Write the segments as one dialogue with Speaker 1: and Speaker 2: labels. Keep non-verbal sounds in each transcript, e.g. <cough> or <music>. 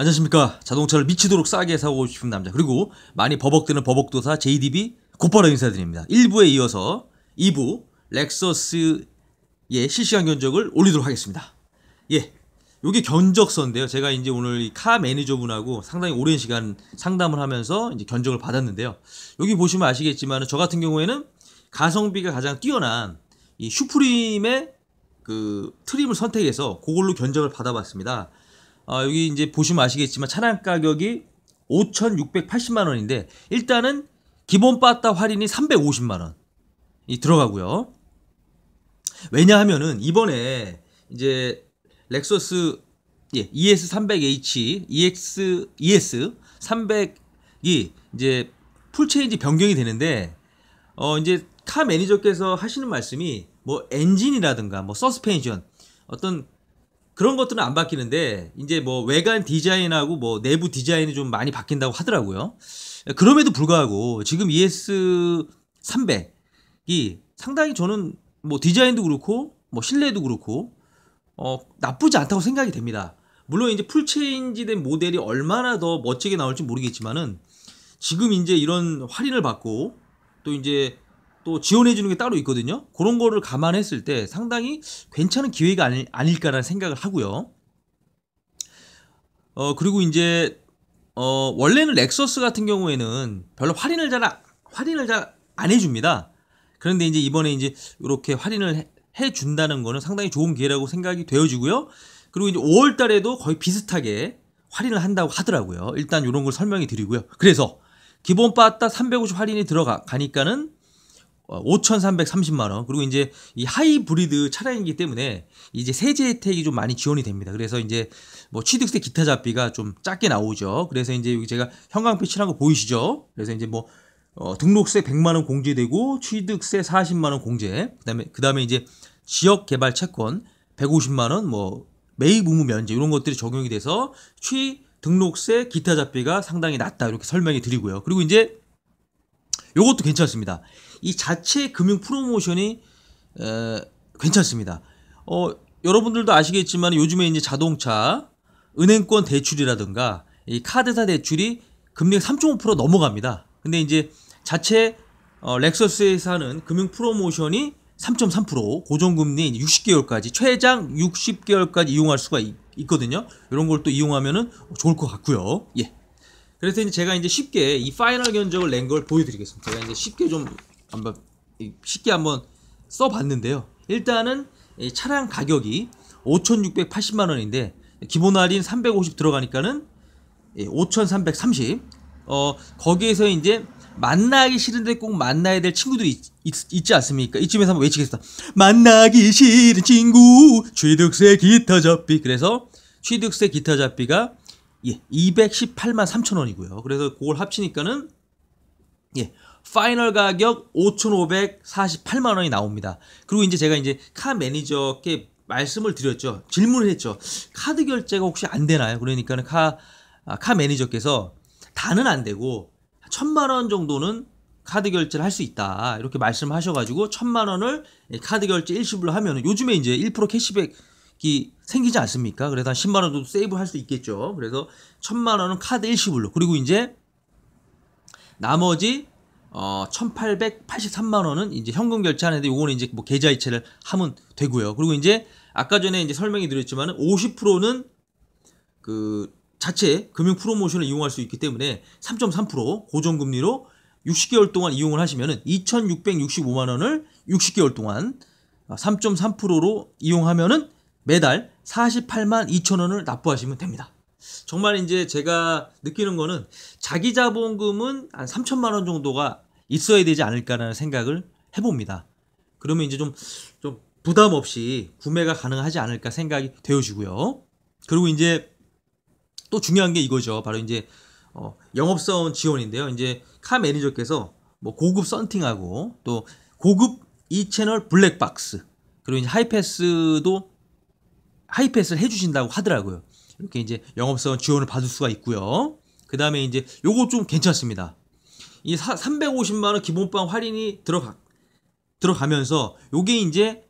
Speaker 1: 안녕하십니까 자동차를 미치도록 싸게 사고 싶은 남자 그리고 많이 버벅대는 버벅도사 JDB 곧바로 인사드립니다 1부에 이어서 2부 렉서스의 실시간 견적을 올리도록 하겠습니다 예 요게 견적서인데요 제가 이제 오늘 카 매니저분하고 상당히 오랜 시간 상담을 하면서 이제 견적을 받았는데요 여기 보시면 아시겠지만 저 같은 경우에는 가성비가 가장 뛰어난 이 슈프림의 그 트림을 선택해서 그걸로 견적을 받아봤습니다 어, 여기 이제 보시면 아시겠지만 차량 가격이 5,680만 원인데 일단은 기본 빠따 할인이 350만 원이 들어가고요. 왜냐하면은 이번에 이제 렉서스 예, ES300H, EX, ES300이 이제 풀체인지 변경이 되는데 어 이제 카 매니저께서 하시는 말씀이 뭐 엔진이라든가 뭐 서스펜션 어떤 그런 것들은 안 바뀌는데 이제 뭐 외관 디자인하고 뭐 내부 디자인이 좀 많이 바뀐다고 하더라고요. 그럼에도 불구하고 지금 ES 300이 상당히 저는 뭐 디자인도 그렇고 뭐 실내도 그렇고 어 나쁘지 않다고 생각이 됩니다. 물론 이제 풀체인지된 모델이 얼마나 더 멋지게 나올지 모르겠지만은 지금 이제 이런 할인을 받고 또 이제 또 지원해 주는 게 따로 있거든요. 그런 거를 감안했을 때 상당히 괜찮은 기회가 아니, 아닐까라는 생각을 하고요. 어 그리고 이제 어 원래는 렉서스 같은 경우에는 별로 할인을 잘 할인을 잘 안 해줍니다. 그런데 이제 이번에 이제 이렇게 할인을 해 준다는 거는 상당히 좋은 기회라고 생각이 되어지고요. 그리고 이제 5월 달에도 거의 비슷하게 할인을 한다고 하더라고요. 일단 이런 걸 설명해 드리고요. 그래서 기본 빠따350 할인이 들어가니까는 5,330만 어, 원. 그리고 이제 이 하이브리드 차량이기 때문에 이제 세제 혜택이 좀 많이 지원이 됩니다. 그래서 이제 뭐 취득세 기타 잡비가 좀 작게 나오죠. 그래서 이제 여기 제가 형광펜 칠한 거 보이시죠? 그래서 이제 뭐 어, 등록세 100만 원 공제되고 취득세 40만 원 공제. 그다음에 그다음에 이제 지역 개발 채권 150만 원뭐 매입 의무 면제 이런 것들이 적용이 돼서 취 등록세 기타 잡비가 상당히 낮다 이렇게 설명해 드리고요. 그리고 이제 요것도 괜찮습니다. 이 자체 금융 프로모션이 에, 괜찮습니다. 어, 여러분들도 아시겠지만 요즘에 이제 자동차, 은행권 대출이라든가 이 카드사 대출이 금리가 3.5% 넘어갑니다. 근데 이제 자체 어, 렉서스에사는 금융 프로모션이 3.3% 고정금리 60개월까지 최장 60개월까지 이용할 수가 있, 거든요 이런 걸 또이용하면 좋을 것 같고요. 예. 그래서 이제 제가 이제 쉽게 이 파이널 견적을 낸 걸 보여드리겠습니다. 제가 이제 쉽게 좀 한번 쉽게 한번 써봤는데요. 일단은 차량 가격이 5,680만 원인데 기본 할인 350 들어가니까는 5,330. 예, 어 거기에서 이제 만나기 싫은데 꼭 만나야 될 친구들이 있, 지 않습니까? 이쯤에서 한번 외치겠습니다. 만나기 싫은 친구 취득세 기타 잡비. 그래서 취득세 기타 잡비가 예, 218만 3천 원이고요. 그래서 그걸 합치니까는 예, 파이널 가격 5,548만 원이 나옵니다. 그리고 이제 제가 이제 카 매니저께 말씀을 드렸죠. 질문을 했죠. 카드 결제가 혹시 안 되나요? 그러니까는 카, 아, 카 매니저께서 다는 안 되고 천만 원 정도는 카드 결제를 할 수 있다 이렇게 말씀하셔가지고 천만 원을 카드 결제 일시불로 하면 요즘에 이제 1% 캐시백 이 생기지 않습니까? 그래서 한 10만 원도 세이브 할 수 있겠죠. 그래서 1000만 원은 카드 일시불로. 그리고 이제 나머지 어 1883만 원은 이제 현금 결제하는데 요거는 이제 뭐 계좌 이체를 하면 되고요. 그리고 이제 아까 전에 이제 설명이 드렸지만은 50%는 그 자체 금융 프로모션을 이용할 수 있기 때문에 3.3% 고정금리로 60개월 동안 이용을 하시면은 2,665만 원을 60개월 동안 3.3%로 이용하면은 매달 48만 2천 원을 납부하시면 됩니다. 정말 이제 제가 느끼는 거는 자기 자본금은 한 3천만 원 정도가 있어야 되지 않을까라는 생각을 해봅니다. 그러면 이제 좀, 좀 부담 없이 구매가 가능하지 않을까 생각이 되어지고요. 그리고 이제 또 중요한 게 이거죠. 바로 이제 어, 영업사원 지원인데요. 이제 카 매니저께서 뭐 고급 썬팅하고 또 고급 2채널 블랙박스 그리고 이제 하이패스도 하이패스를 해주신다고 하더라고요. 이렇게 이제 영업사원 지원을 받을 수가 있고요. 그 다음에 이제 요거 좀 괜찮습니다. 이 350만원 기본빵 할인이 들어가, 들어가면서 요게 이제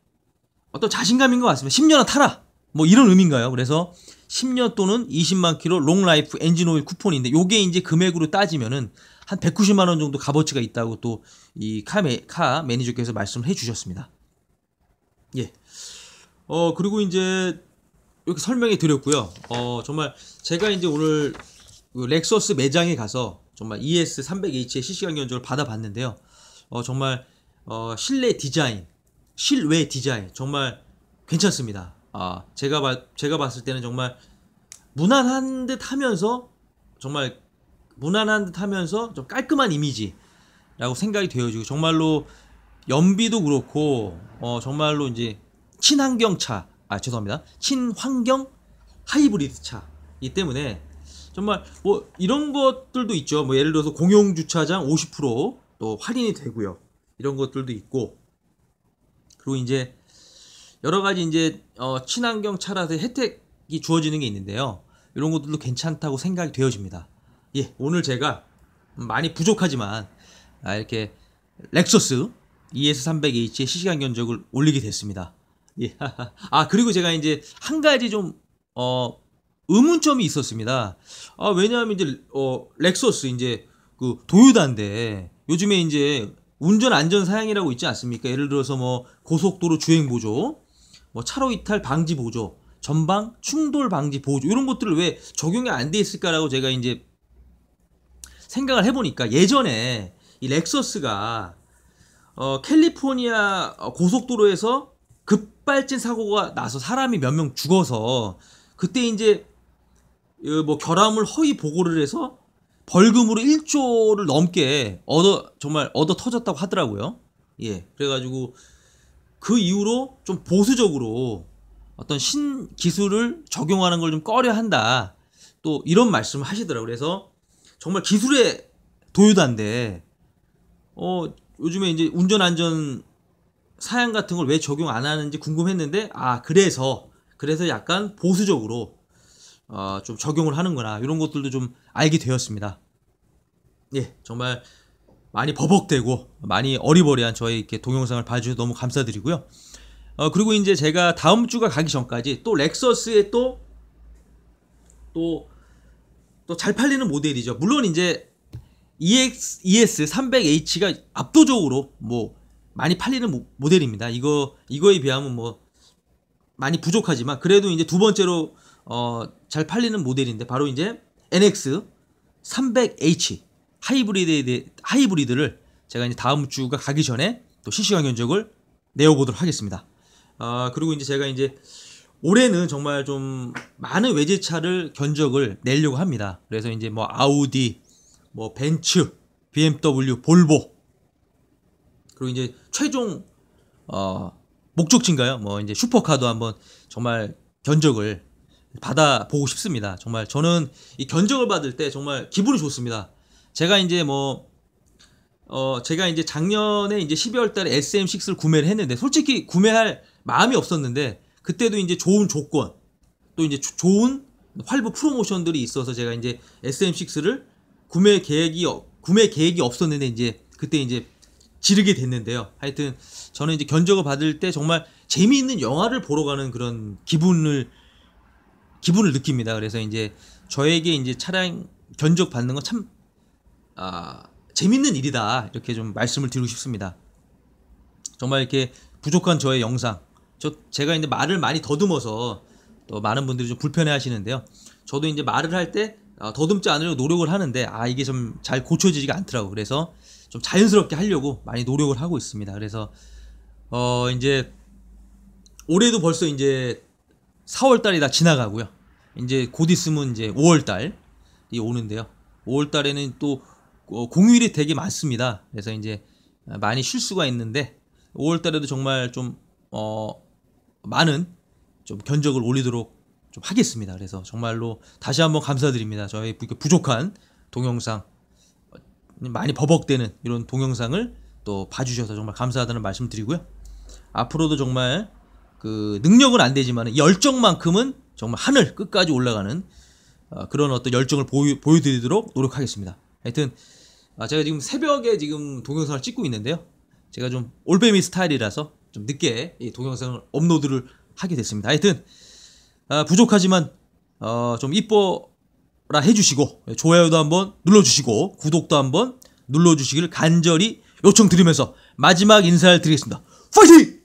Speaker 1: 어떤 자신감인 것 같습니다. 10년은 타라! 뭐 이런 의미인가요? 그래서 10년 또는 20만 킬로 롱라이프 엔진오일 쿠폰인데 요게 이제 금액으로 따지면은 한 190만 원 정도 값어치가 있다고 또 이카 카 매니저께서 말씀을 해주셨습니다. 예. 어 그리고 이제 이렇게 설명해 드렸고요. 어, 정말 제가 이제 오늘 그 렉서스 매장에 가서 정말 ES300H의 실시간 견적을 받아봤는데요. 어, 정말 어, 실내 디자인, 실외 디자인 정말 괜찮습니다. 아, 제가 봐, 제가 봤을 때는 정말 무난한 듯 하면서 정말 무난한 듯 하면서 좀 깔끔한 이미지라고 생각이 되어지고 정말로 연비도 그렇고 어, 정말로 이제 친환경차 아 죄송합니다 친환경 하이브리드 차이 때문에 정말 뭐 이런 것들도 있죠 뭐 예를 들어서 공용 주차장 50%또 할인이 되고요 이런 것들도 있고 그리고 이제 여러 가지 이제 어, 친환경 차라서 혜택이 주어지는 게 있는데요 이런 것들도 괜찮다고 생각이 되어집니다 예 오늘 제가 많이 부족하지만 아, 이렇게 렉서스 ES300H의 실시간 견적을 올리게 됐습니다 예. <laughs> 아, 그리고 제가 이제 한 가지 좀, 어, 의문점이 있었습니다. 아, 왜냐하면 이제, 어, 렉서스, 이제, 그, 도요단데 요즘에 이제 운전 안전 사양이라고 있지 않습니까? 예를 들어서 뭐, 고속도로 주행 보조, 뭐, 차로 이탈 방지 보조, 전방 충돌 방지 보조, 이런 것들을 왜 적용이 안 돼 있을까라고 제가 이제 생각을 해보니까 예전에 이 렉서스가 어, 캘리포니아 고속도로에서 폭발진 사고가 나서 사람이 몇 명 죽어서 그때 이제 뭐 결함을 허위 보고를 해서 벌금으로 1조를 넘게 얻어 정말 얻어 터졌다고 하더라고요. 예. 그래가지고 그 이후로 좀 보수적으로 어떤 신기술을 적용하는 걸 좀 꺼려 한다. 또 이런 말씀을 하시더라고요. 그래서 정말 기술의 도요단데, 어, 요즘에 이제 운전 안전 사양 같은 걸 왜 적용 안 하는지 궁금했는데 아 그래서 그래서 약간 보수적으로 어, 좀 적용을 하는구나 이런 것들도 좀 알게 되었습니다. 예 정말 많이 버벅대고 많이 어리버리한 저의 이렇게 동영상을 봐주셔서 너무 감사드리고요. 어, 그리고 이제 제가 다음 주가 가기 전까지 또 렉서스의 또또 또 잘 팔리는 모델이죠. 물론 이제 EX, ES 300H가 압도적으로 뭐 많이 팔리는 모, 델입니다 이거 이거에 비하면 뭐 많이 부족하지만 그래도 이제 두 번째로 어, 잘 팔리는 모델인데 바로 이제 NX 300H 하이브리드에 대 하이브리드를 제가 이제 다음 주가 가기 전에 또 실시간 견적을 내어보도록 하겠습니다. 아, 그리고 이제 제가 이제 올해는 정말 좀 많은 외제차를 견적을 내려고 합니다. 그래서 이제 뭐 아우디, 뭐 벤츠, BMW, 볼보 그리고 이제 최종 어, 목적지인가요? 뭐 이제 슈퍼카도 한번 정말 견적을 받아 보고 싶습니다. 정말 저는 이 견적을 받을 때 정말 기분이 좋습니다. 제가 이제 뭐 어, 제가 이제 작년에 이제 12월 달에 SM6를 구매를 했는데 솔직히 구매할 마음이 없었는데 그때도 이제 좋은 조건 또 이제 조, 좋은 활부 프로모션들이 있어서 제가 이제 SM6를 구매 계획이 구매 계획이 없었는데 이제 그때 이제 지르게 됐는데요. 하여튼 저는 이제 견적을 받을 때 정말 재미있는 영화를 보러 가는 그런 기분을 기분을 느낍니다. 그래서 이제 저에게 이제 차량 견적 받는 건참 아, 재밌는 일이다 이렇게 좀 말씀을 드리고 싶습니다. 정말 이렇게 부족한 저의 영상, 저 제가 이제 말을 많이 더듬어서 또 많은 분들이 좀 불편해하시는데요. 저도 이제 말을 할때 아, 더듬지 않으려고 노력을 하는데 아 이게 좀 잘 고쳐지지가 않더라고. 그래서 좀 자연스럽게 하려고 많이 노력을 하고 있습니다. 그래서 어 이제 올해도 벌써 이제 4월 달이 다 지나가고요. 이제 곧 있으면 이제 5월 달이 오는데요. 5월 달에는 또 어, 공휴일이 되게 많습니다. 그래서 이제 많이 쉴 수가 있는데 5월 달에도 정말 좀 어 많은 좀 견적을 올리도록 좀 하겠습니다. 그래서 정말로 다시 한번 감사드립니다. 저희 부족한 동영상 많이 버벅대는 이런 동영상을 또 봐주셔서 정말 감사하다는 말씀 드리고요. 앞으로도 정말 그 능력은 안 되지만 열정만큼은 정말 하늘 끝까지 올라가는 어, 그런 어떤 열정을 보여, 보여드리도록 노력하겠습니다. 하여튼 아, 제가 지금 새벽에 지금 동영상을 찍고 있는데요. 제가 좀 올빼미 스타일이라서 좀 늦게 이 동영상을 업로드를 하게 됐습니다. 하여튼 아, 부족하지만 어, 좀 이뻐 라 해주시고 예, 좋아요도 한번 눌러주시고 구독도 한번 눌러주시길 간절히 요청드리면서 마지막 인사를 드리겠습니다. 파이팅!